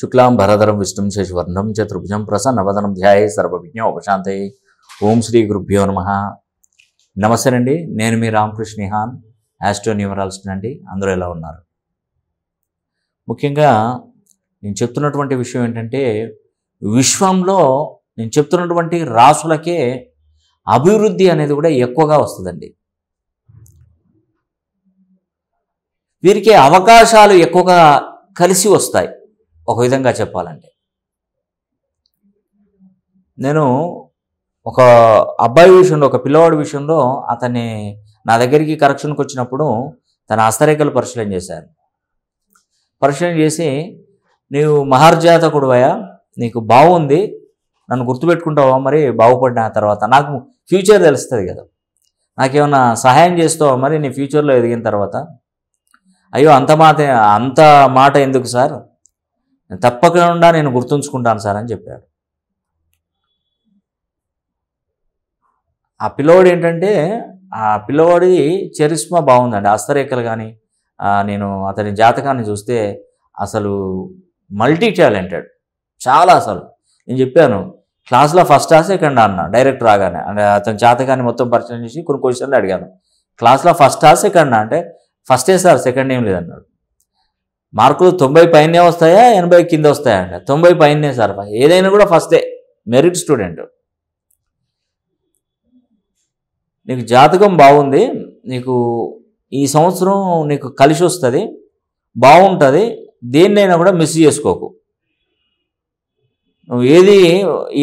శుక్లాం భరధరం విష్ణుం శేషవర్ణం చతుర్భుజం ప్రసన్నవదనం ధ్యాయ సర్వవిజ్ఞ ఉపశాంతే ఓం శ్రీ గురుభ్యో నమ అండి నేను మీ రామకృష్ణిహాన్ హాన్ న్యూమరాలజిస్ట్ అండి అందరూ ఎలా ఉన్నారు ముఖ్యంగా నేను చెప్తున్నటువంటి విషయం ఏంటంటే విశ్వంలో నేను చెప్తున్నటువంటి రాసులకే అభివృద్ధి అనేది కూడా ఎక్కువగా వస్తుందండి వీరికి అవకాశాలు ఎక్కువగా కలిసి వస్తాయి ఒక విధంగా చెప్పాలంటే నేను ఒక అబ్బాయి విషయంలో ఒక పిల్లవాడి విషయంలో అతన్ని నా దగ్గరికి కరెక్షన్కి వచ్చినప్పుడు తన హస్తరేఖలు పరిశీలన చేశాను పరిశీలన చేసి నీవు కొడువయా నీకు బాగుంది నన్ను గుర్తుపెట్టుకుంటావా మరి బాగుపడిన తర్వాత నాకు ఫ్యూచర్ తెలుస్తుంది కదా నాకేమన్నా సహాయం చేస్తావా మరి నీ ఫ్యూచర్లో ఎదిగిన తర్వాత అయ్యో అంత మాట అంత మాట ఎందుకు సార్ నేను తప్పకుండా నేను గుర్తుంచుకుంటాను సార్ అని చెప్పాడు ఆ పిల్లవాడు ఏంటంటే ఆ పిల్లవాడి చరిష్మ బాగుందండి అస్తరేఖలు కానీ నేను అతని జాతకాన్ని చూస్తే అసలు మల్టీ టాలెంటెడ్ చాలా అసలు నేను చెప్పాను క్లాస్లో ఫస్ట్ ఆ సెకండ్ అన్న డైరెక్ట్ రాగానే అంటే అతని జాతకాన్ని మొత్తం పరిచయం చేసి కొన్ని క్వశ్చన్లు అడిగాను క్లాస్లో ఫస్ట్ ఆ సెకండ్ అంటే ఫస్టే సార్ సెకండ్ ఏం లేదన్నాడు మార్కులు తొంభై పైనే వస్తాయా ఎనభై కింద వస్తాయా అంట తొంభై పైనే సార్ ఏదైనా కూడా ఫస్టే మెరిట్ స్టూడెంట్ నీకు జాతకం బాగుంది నీకు ఈ సంవత్సరం నీకు కలిసి వస్తుంది బాగుంటుంది దేన్నైనా కూడా మిస్ చేసుకోకు నువ్వు ఏది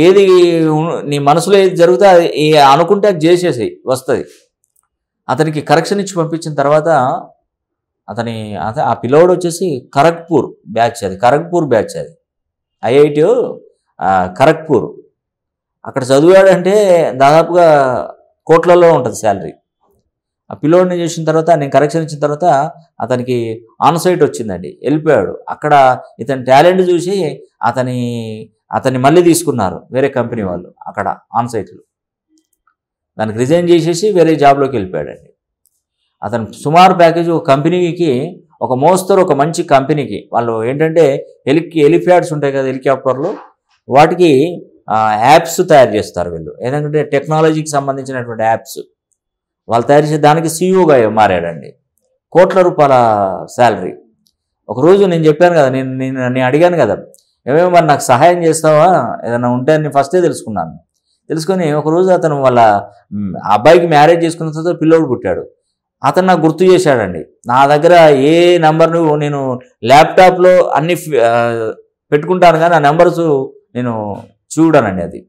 ఏది నీ మనసులో ఏది జరుగుతా అనుకుంటే అది చేసేసి వస్తుంది అతనికి కరెక్షన్ ఇచ్చి పంపించిన తర్వాత అతని అత ఆ పిల్లోడు వచ్చేసి ఖరగ్పూర్ బ్యాచ్ అది ఖరగ్పూర్ బ్యాచ్ అది ఐఐటి ఖరగ్పూర్ అక్కడ చదివాడంటే దాదాపుగా కోట్లలో ఉంటుంది శాలరీ ఆ పిల్లోడిని చేసిన తర్వాత నేను కరెక్షన్ ఇచ్చిన తర్వాత అతనికి ఆన్సైట్ వచ్చిందండి వెళ్ళిపోయాడు అక్కడ ఇతని టాలెంట్ చూసి అతని అతన్ని మళ్ళీ తీసుకున్నారు వేరే కంపెనీ వాళ్ళు అక్కడ ఆన్సైట్లు దానికి రిజైన్ చేసేసి వేరే జాబ్లోకి వెళ్ళిపోయాడండి అతను సుమారు ప్యాకేజ్ ఒక కంపెనీకి ఒక మోస్తరు ఒక మంచి కంపెనీకి వాళ్ళు ఏంటంటే హెలికి హెలిప్యాడ్స్ ఉంటాయి కదా హెలికాప్టర్లు వాటికి యాప్స్ తయారు చేస్తారు వీళ్ళు ఏంటంటే టెక్నాలజీకి సంబంధించినటువంటి యాప్స్ వాళ్ళు తయారు చేసే దానికి సీఈఓగా e మారాడండి కోట్ల రూపాయల శాలరీ ఒకరోజు నేను చెప్పాను కదా నేను నేను నేను అడిగాను కదా ఏమేమి మరి నాకు సహాయం చేస్తావా ఏదైనా ఉంటే అని ఫస్టే తెలుసుకున్నాను తెలుసుకొని ఒకరోజు అతను వాళ్ళ అబ్బాయికి మ్యారేజ్ చేసుకున్న తర్వాత పిల్లోడు పుట్టాడు అతను నాకు గుర్తు చేశాడండి నా దగ్గర ఏ నెంబర్ను నేను ల్యాప్టాప్లో అన్ని పెట్టుకుంటాను కానీ ఆ నెంబర్స్ నేను చూడానండి అది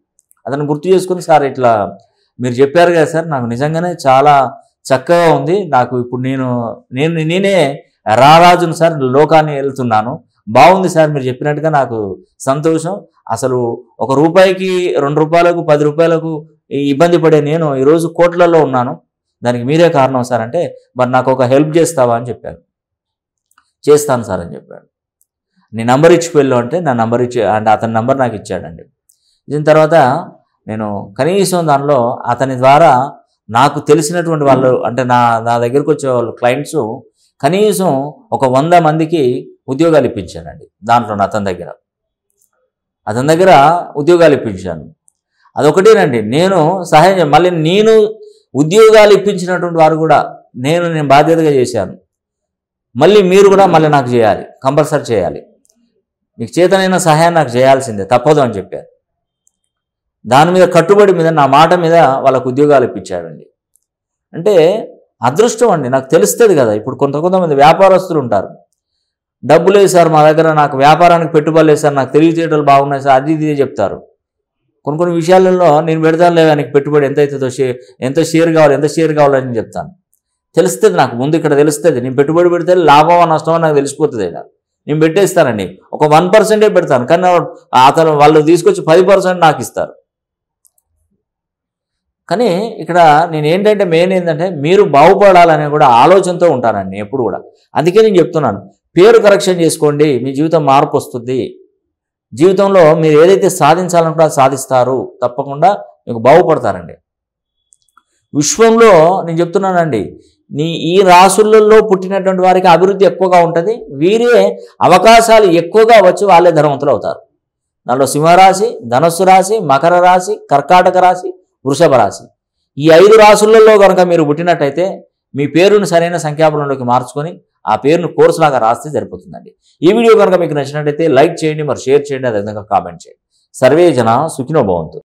అతను గుర్తు చేసుకుని సార్ ఇట్లా మీరు చెప్పారు కదా సార్ నాకు నిజంగానే చాలా చక్కగా ఉంది నాకు ఇప్పుడు నేను నేను నేనే రారాజును సార్ లోకాన్ని వెళ్తున్నాను బాగుంది సార్ మీరు చెప్పినట్టుగా నాకు సంతోషం అసలు ఒక రూపాయికి రెండు రూపాయలకు పది రూపాయలకు ఇబ్బంది పడే నేను ఈరోజు కోట్లలో ఉన్నాను దానికి మీరే కారణం సార్ అంటే మరి నాకు ఒక హెల్ప్ చేస్తావా అని చెప్పాను చేస్తాను సార్ అని చెప్పాడు నీ నంబర్ ఇచ్చి వెళ్ళు అంటే నా నంబర్ ఇచ్చి అంటే అతని నంబర్ నాకు ఇచ్చాడండి ఇచ్చిన తర్వాత నేను కనీసం దానిలో అతని ద్వారా నాకు తెలిసినటువంటి వాళ్ళు అంటే నా నా దగ్గరకు వచ్చే వాళ్ళు క్లయింట్స్ కనీసం ఒక వంద మందికి ఉద్యోగాలు ఇప్పించానండి దాంట్లో అతని దగ్గర అతని దగ్గర ఉద్యోగాలు ఇప్పించాను అదొకటేనండి నేను సహాయం మళ్ళీ నేను ఉద్యోగాలు ఇప్పించినటువంటి వారు కూడా నేను నేను బాధ్యతగా చేశాను మళ్ళీ మీరు కూడా మళ్ళీ నాకు చేయాలి కంపల్సరీ చేయాలి మీకు చేతనైన సహాయం నాకు చేయాల్సిందే తప్పదు అని చెప్పారు దాని మీద కట్టుబడి మీద నా మాట మీద వాళ్ళకు ఉద్యోగాలు ఇప్పించాడండి అంటే అదృష్టం అండి నాకు తెలుస్తుంది కదా ఇప్పుడు కొంత కొంతమంది వ్యాపారస్తులు ఉంటారు డబ్బులు వేసారు మా దగ్గర నాకు వ్యాపారానికి పెట్టుబడులు వేసారు నాకు తెలివితేటలు బాగున్నాయి సార్ అది ఇది చెప్తారు కొన్ని కొన్ని విషయాలలో నేను పెడతాను లేదా నీకు పెట్టుబడి ఎంత అవుతుందో షేర్ ఎంత షేర్ కావాలి ఎంత షేర్ కావాలని చెప్తాను తెలుస్తుంది నాకు ముందు ఇక్కడ తెలుస్తుంది నేను పెట్టుబడి పెడితే లాభమో నష్టమో నాకు తెలిసిపోతుంది ఇక్కడ నేను పెట్టేస్తానండి ఒక వన్ పర్సెంటే పెడతాను కానీ అతను వాళ్ళు తీసుకొచ్చి పది పర్సెంట్ నాకు ఇస్తారు కానీ ఇక్కడ నేను ఏంటంటే మెయిన్ ఏంటంటే మీరు బాగుపడాలనే కూడా ఆలోచనతో ఉంటానండి ఎప్పుడు కూడా అందుకే నేను చెప్తున్నాను పేరు కరెక్షన్ చేసుకోండి మీ జీవితం మార్పు వస్తుంది జీవితంలో మీరు ఏదైతే సాధించాలనుకుంటే సాధిస్తారు తప్పకుండా మీకు బాగుపడతారండి విశ్వంలో నేను చెప్తున్నానండి నీ ఈ రాసులలో పుట్టినటువంటి వారికి అభివృద్ధి ఎక్కువగా ఉంటుంది వీరే అవకాశాలు ఎక్కువగా వచ్చి వాళ్ళే ధనవంతులు అవుతారు దాంట్లో సింహరాశి ధనస్సు రాశి మకర రాశి కర్కాటక రాశి వృషభ రాశి ఈ ఐదు రాసులలో కనుక మీరు పుట్టినట్టయితే మీ పేరును సరైన సంఖ్యాబలంలోకి మార్చుకొని ఆ పేరును కోర్స్ లాగా రాస్తే సరిపోతుందండి ఈ వీడియో కనుక మీకు నచ్చినట్లయితే లైక్ చేయండి మరి షేర్ చేయండి అదేవిధంగా కామెంట్ చేయండి సర్వే జన సుఖినో భవంతు